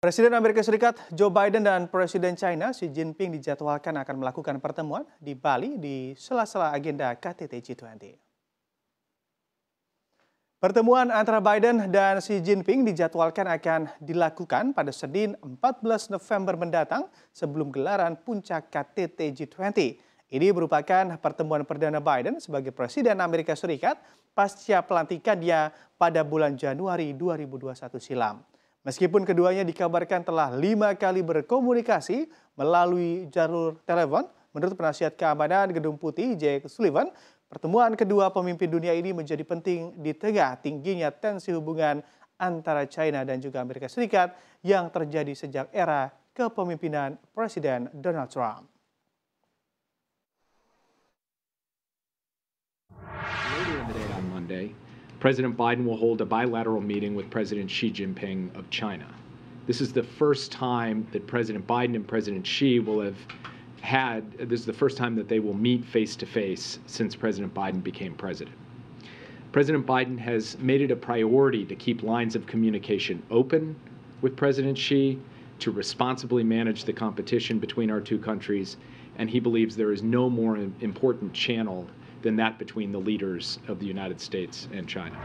Presiden Amerika Serikat Joe Biden dan Presiden China Xi Jinping dijadwalkan akan melakukan pertemuan di Bali di sela-sela agenda KTT G20. Pertemuan antara Biden dan Xi Jinping dijadwalkan akan dilakukan pada Senin 14 November mendatang sebelum gelaran puncak KTT G20. Ini merupakan pertemuan perdana Biden sebagai Presiden Amerika Serikat pasca pelantikan dia pada bulan Januari 2021 silam. Meskipun keduanya dikabarkan telah lima kali berkomunikasi melalui jalur telepon, menurut penasihat keamanan Gedung Putih Jake Sullivan, pertemuan kedua pemimpin dunia ini menjadi penting di tengah tingginya tensi hubungan antara China dan juga Amerika Serikat yang terjadi sejak era kepemimpinan Presiden Donald Trump. President Biden will hold a bilateral meeting with President Xi Jinping of China. This is the first time that President Biden and President Xi will have had, this is the first time that they will meet face to face since President Biden became president. President Biden has made it a priority to keep lines of communication open with President Xi, to responsibly manage the competition between our two countries, and he believes there is no more important channel than that between the leaders of the United States and China.